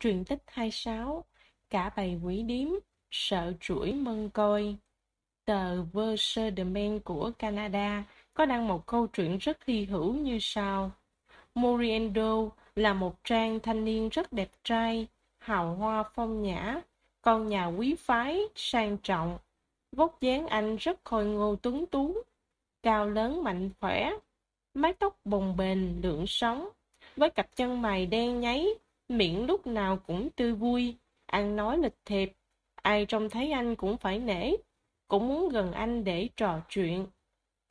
truyền tích 26, cả bầy quỷ điếm, sợ chuỗi mân coi. Tờ man của Canada có đăng một câu chuyện rất hy hữu như sau. Moriendo là một trang thanh niên rất đẹp trai, hào hoa phong nhã, con nhà quý phái, sang trọng. Vóc dáng anh rất khôi ngô tuấn tú, cao lớn mạnh khỏe, mái tóc bồng bềnh, lượng sóng, với cặp chân mày đen nháy miệng lúc nào cũng tươi vui, ăn nói lịch thiệp, ai trông thấy anh cũng phải nể, cũng muốn gần anh để trò chuyện.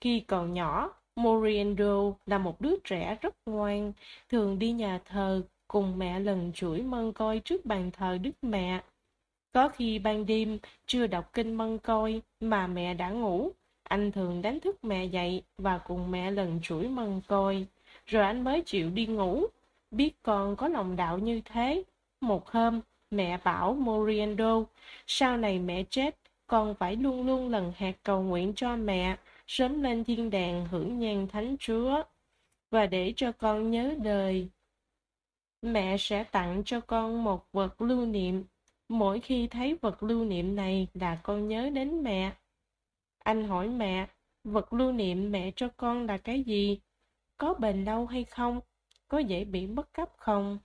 Khi còn nhỏ, Moriendo là một đứa trẻ rất ngoan, thường đi nhà thờ cùng mẹ lần chuỗi mân coi trước bàn thờ Đức Mẹ. Có khi ban đêm chưa đọc kinh mân coi mà mẹ đã ngủ, anh thường đánh thức mẹ dậy và cùng mẹ lần chuỗi mân coi, rồi anh mới chịu đi ngủ biết con có lòng đạo như thế một hôm mẹ bảo moriendo sau này mẹ chết con phải luôn luôn lần hạt cầu nguyện cho mẹ sớm lên thiên đàng hưởng nhan thánh chúa và để cho con nhớ đời mẹ sẽ tặng cho con một vật lưu niệm mỗi khi thấy vật lưu niệm này là con nhớ đến mẹ anh hỏi mẹ vật lưu niệm mẹ cho con là cái gì có bền lâu hay không có dễ bị mất cắp không?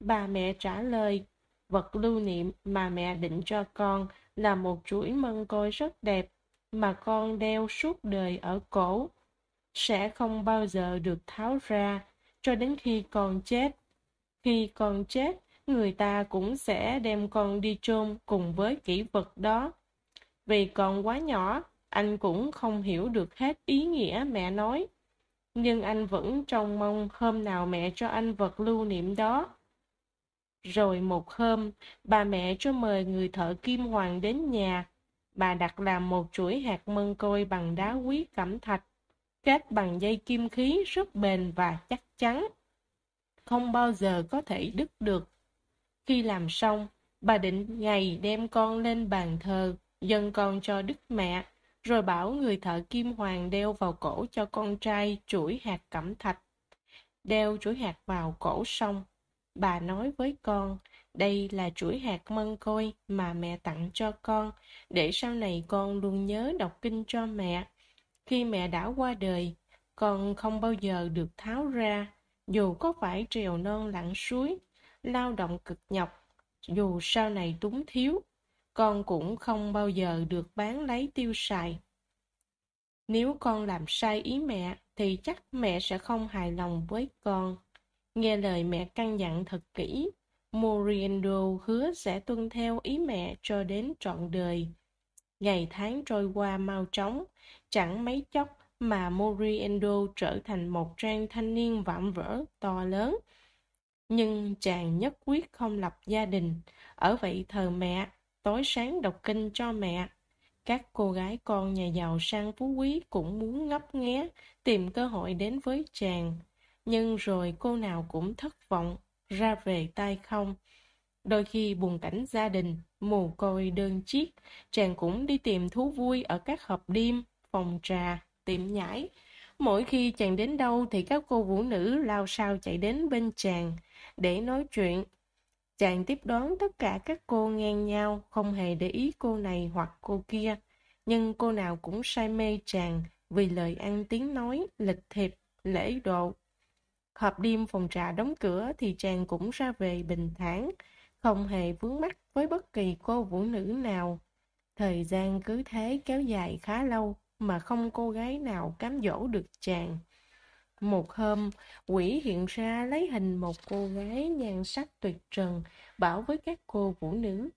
Bà mẹ trả lời, vật lưu niệm mà mẹ định cho con là một chuỗi mân côi rất đẹp mà con đeo suốt đời ở cổ. Sẽ không bao giờ được tháo ra cho đến khi con chết. Khi con chết, người ta cũng sẽ đem con đi chôn cùng với kỷ vật đó. Vì con quá nhỏ, anh cũng không hiểu được hết ý nghĩa mẹ nói nhưng anh vẫn trông mong hôm nào mẹ cho anh vật lưu niệm đó rồi một hôm bà mẹ cho mời người thợ kim hoàng đến nhà bà đặt làm một chuỗi hạt mân côi bằng đá quý cẩm thạch kết bằng dây kim khí rất bền và chắc chắn không bao giờ có thể đứt được khi làm xong bà định ngày đem con lên bàn thờ dâng con cho đức mẹ rồi bảo người thợ kim hoàng đeo vào cổ cho con trai chuỗi hạt cẩm thạch. Đeo chuỗi hạt vào cổ xong, bà nói với con, đây là chuỗi hạt mân côi mà mẹ tặng cho con, để sau này con luôn nhớ đọc kinh cho mẹ. Khi mẹ đã qua đời, con không bao giờ được tháo ra, dù có phải trèo non lặn suối, lao động cực nhọc, dù sau này túng thiếu, con cũng không bao giờ được bán lấy tiêu xài. Nếu con làm sai ý mẹ, thì chắc mẹ sẽ không hài lòng với con. Nghe lời mẹ căn dặn thật kỹ, Moriendo hứa sẽ tuân theo ý mẹ cho đến trọn đời. Ngày tháng trôi qua mau chóng, chẳng mấy chốc mà Moriendo trở thành một trang thanh niên vạm vỡ, to lớn. Nhưng chàng nhất quyết không lập gia đình, ở vậy thờ mẹ tối sáng đọc kinh cho mẹ. Các cô gái con nhà giàu sang phú quý cũng muốn ngấp nghé, tìm cơ hội đến với chàng. Nhưng rồi cô nào cũng thất vọng, ra về tay không. Đôi khi buồn cảnh gia đình, mù côi đơn chiếc, chàng cũng đi tìm thú vui ở các hộp đêm, phòng trà, tiệm nhảy. Mỗi khi chàng đến đâu thì các cô vũ nữ lao sao chạy đến bên chàng để nói chuyện, Chàng tiếp đón tất cả các cô ngang nhau, không hề để ý cô này hoặc cô kia. Nhưng cô nào cũng say mê chàng vì lời ăn tiếng nói, lịch thiệp, lễ độ. Họp đêm phòng trà đóng cửa thì chàng cũng ra về bình thản, không hề vướng mắt với bất kỳ cô vũ nữ nào. Thời gian cứ thế kéo dài khá lâu mà không cô gái nào cám dỗ được chàng. Một hôm, quỷ hiện ra lấy hình một cô gái nhan sắc tuyệt trần, bảo với các cô vũ nữ.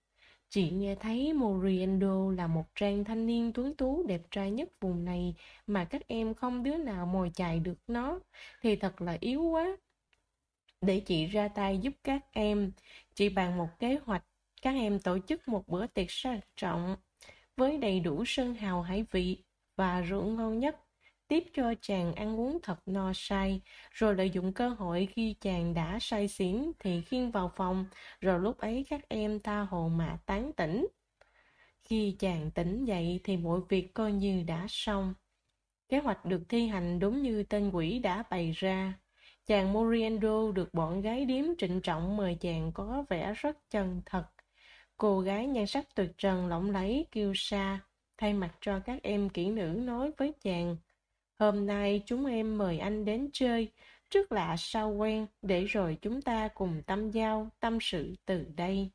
Chị nghe thấy Moriendo là một trang thanh niên tuấn tú đẹp trai nhất vùng này mà các em không đứa nào mồi chài được nó, thì thật là yếu quá. Để chị ra tay giúp các em, chị bàn một kế hoạch, các em tổ chức một bữa tiệc sang trọng với đầy đủ sơn hào hải vị và rượu ngon nhất tiếp cho chàng ăn uống thật no say, rồi lợi dụng cơ hội khi chàng đã say xỉn thì khiêng vào phòng, rồi lúc ấy các em tha hồ mà tán tỉnh. Khi chàng tỉnh dậy thì mọi việc coi như đã xong. Kế hoạch được thi hành đúng như tên quỷ đã bày ra. Chàng Moriendo được bọn gái điếm trịnh trọng mời chàng có vẻ rất chân thật. Cô gái nhan sắc tuyệt trần lỏng lấy kêu xa, thay mặt cho các em kỹ nữ nói với chàng Hôm nay chúng em mời anh đến chơi, trước lạ sau quen, để rồi chúng ta cùng tâm giao, tâm sự từ đây.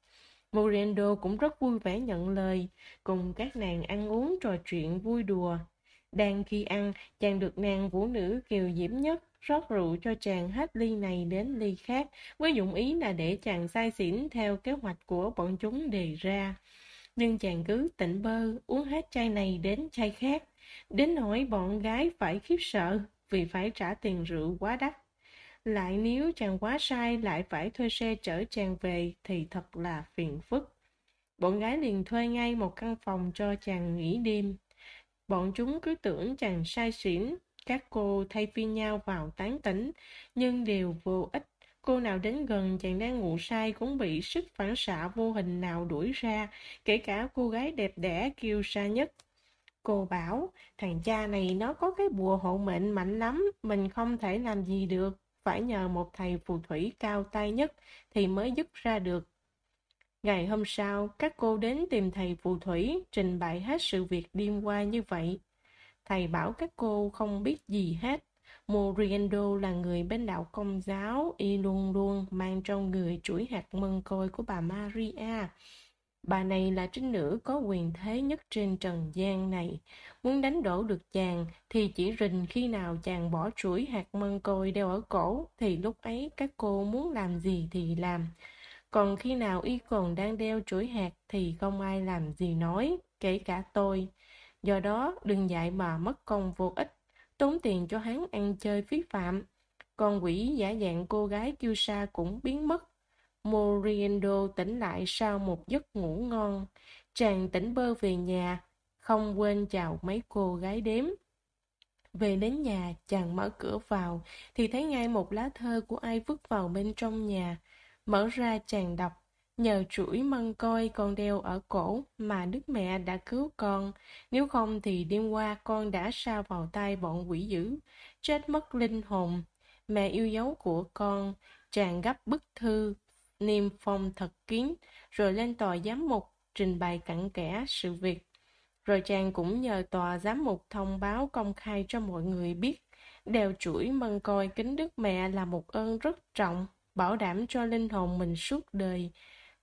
Morendo cũng rất vui vẻ nhận lời, cùng các nàng ăn uống trò chuyện vui đùa. Đang khi ăn, chàng được nàng vũ nữ kiều diễm nhất rót rượu cho chàng hết ly này đến ly khác, với dụng ý là để chàng say xỉn theo kế hoạch của bọn chúng đề ra nhưng chàng cứ tỉnh bơ uống hết chai này đến chai khác đến nỗi bọn gái phải khiếp sợ vì phải trả tiền rượu quá đắt lại nếu chàng quá sai lại phải thuê xe chở chàng về thì thật là phiền phức bọn gái liền thuê ngay một căn phòng cho chàng nghỉ đêm bọn chúng cứ tưởng chàng sai xỉn các cô thay phiên nhau vào tán tỉnh nhưng đều vô ích Cô nào đến gần chàng đang ngủ say cũng bị sức phản xạ vô hình nào đuổi ra, kể cả cô gái đẹp đẽ kiêu sa nhất. Cô bảo, thằng cha này nó có cái bùa hộ mệnh mạnh lắm, mình không thể làm gì được, phải nhờ một thầy phù thủy cao tay nhất thì mới dứt ra được. Ngày hôm sau, các cô đến tìm thầy phù thủy, trình bày hết sự việc đêm qua như vậy. Thầy bảo các cô không biết gì hết. Muriendo là người bên đạo công giáo y luôn luôn mang trong người chuỗi hạt mân côi của bà Maria. Bà này là trinh nữ có quyền thế nhất trên trần gian này. Muốn đánh đổ được chàng thì chỉ rình khi nào chàng bỏ chuỗi hạt mân côi đeo ở cổ thì lúc ấy các cô muốn làm gì thì làm. Còn khi nào y còn đang đeo chuỗi hạt thì không ai làm gì nói, kể cả tôi. Do đó đừng dạy bà mất công vô ích tốn tiền cho hắn ăn chơi phí phạm. Con quỷ giả dạng cô gái kêu sa cũng biến mất. Moriendo tỉnh lại sau một giấc ngủ ngon. Chàng tỉnh bơ về nhà, không quên chào mấy cô gái đếm. Về đến nhà, chàng mở cửa vào, thì thấy ngay một lá thơ của ai vứt vào bên trong nhà. Mở ra chàng đọc, nhờ chuỗi măng coi con đeo ở cổ mà đức mẹ đã cứu con nếu không thì đêm qua con đã sao vào tay bọn quỷ dữ chết mất linh hồn mẹ yêu dấu của con chàng gấp bức thư niêm phong thật kín rồi lên tòa giám mục trình bày cặn kẽ sự việc rồi chàng cũng nhờ tòa giám mục thông báo công khai cho mọi người biết đeo chuỗi mân coi kính đức mẹ là một ơn rất trọng bảo đảm cho linh hồn mình suốt đời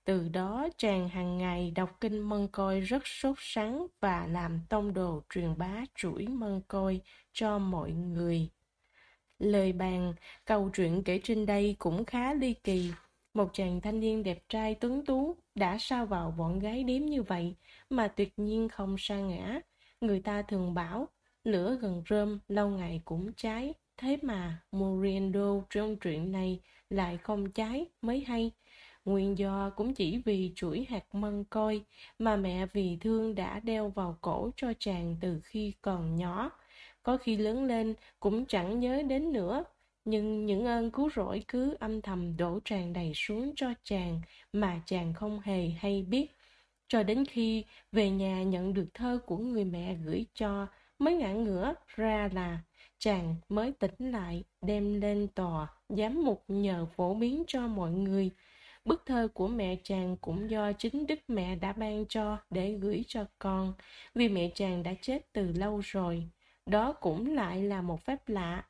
từ đó chàng hàng ngày đọc kinh Mân Côi rất sốt sắng và làm tông đồ truyền bá chuỗi Mân Côi cho mọi người. Lời bàn, câu chuyện kể trên đây cũng khá ly kỳ. Một chàng thanh niên đẹp trai tuấn tú đã sao vào bọn gái điếm như vậy mà tuyệt nhiên không sa ngã. Người ta thường bảo, lửa gần rơm lâu ngày cũng cháy. Thế mà Moriendo trong chuyện này lại không cháy mới hay Nguyên do cũng chỉ vì chuỗi hạt măng coi mà mẹ vì thương đã đeo vào cổ cho chàng từ khi còn nhỏ. Có khi lớn lên cũng chẳng nhớ đến nữa, nhưng những ơn cứu rỗi cứ âm thầm đổ tràn đầy xuống cho chàng mà chàng không hề hay biết. Cho đến khi về nhà nhận được thơ của người mẹ gửi cho, mới ngã ngửa ra là chàng mới tỉnh lại đem lên tòa giám mục nhờ phổ biến cho mọi người Bức thơ của mẹ chàng cũng do chính đức mẹ đã ban cho để gửi cho con, vì mẹ chàng đã chết từ lâu rồi. Đó cũng lại là một phép lạ.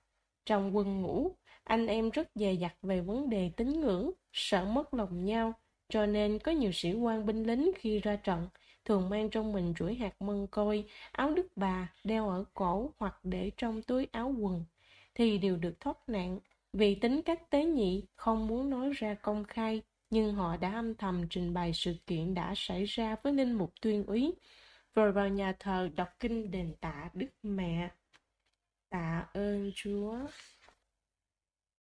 Trong quân ngũ, anh em rất dè dặt về vấn đề tín ngưỡng, sợ mất lòng nhau, cho nên có nhiều sĩ quan binh lính khi ra trận thường mang trong mình chuỗi hạt mân côi, áo đức bà đeo ở cổ hoặc để trong túi áo quần, thì đều được thoát nạn vì tính cách tế nhị không muốn nói ra công khai nhưng họ đã âm thầm trình bày sự kiện đã xảy ra với linh mục tuyên úy rồi vào nhà thờ đọc kinh đền tạ đức mẹ tạ ơn chúa